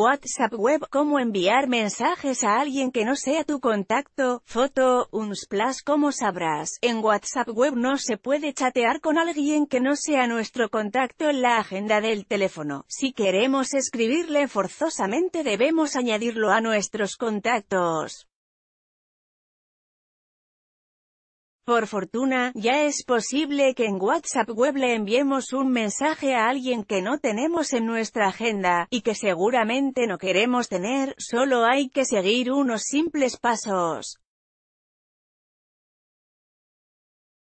WhatsApp Web, cómo enviar mensajes a alguien que no sea tu contacto, foto, un plus como sabrás, en WhatsApp Web no se puede chatear con alguien que no sea nuestro contacto en la agenda del teléfono, si queremos escribirle forzosamente debemos añadirlo a nuestros contactos. Por fortuna, ya es posible que en WhatsApp Web le enviemos un mensaje a alguien que no tenemos en nuestra agenda, y que seguramente no queremos tener, solo hay que seguir unos simples pasos.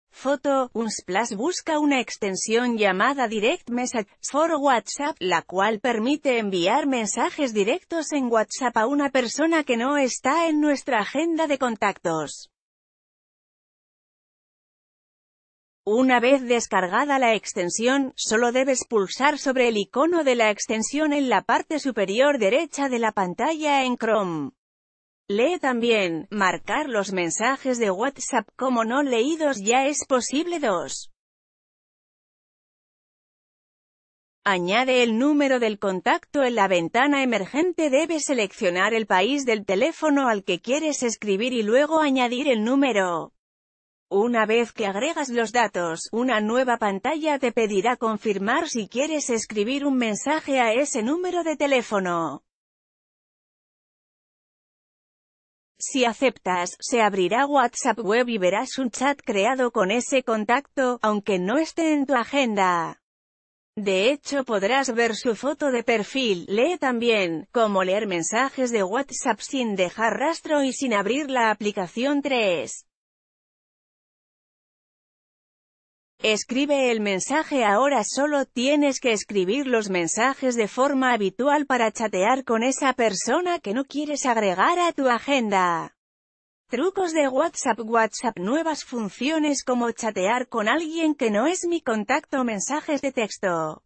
Foto, Unsplash busca una extensión llamada Direct Message for WhatsApp, la cual permite enviar mensajes directos en WhatsApp a una persona que no está en nuestra agenda de contactos. Una vez descargada la extensión, solo debes pulsar sobre el icono de la extensión en la parte superior derecha de la pantalla en Chrome. Lee también, marcar los mensajes de WhatsApp como no leídos ya es posible dos. Añade el número del contacto en la ventana emergente debes seleccionar el país del teléfono al que quieres escribir y luego añadir el número. Una vez que agregas los datos, una nueva pantalla te pedirá confirmar si quieres escribir un mensaje a ese número de teléfono. Si aceptas, se abrirá WhatsApp Web y verás un chat creado con ese contacto, aunque no esté en tu agenda. De hecho podrás ver su foto de perfil, lee también, cómo leer mensajes de WhatsApp sin dejar rastro y sin abrir la aplicación 3. Escribe el mensaje ahora solo tienes que escribir los mensajes de forma habitual para chatear con esa persona que no quieres agregar a tu agenda. Trucos de WhatsApp WhatsApp Nuevas funciones como chatear con alguien que no es mi contacto Mensajes de texto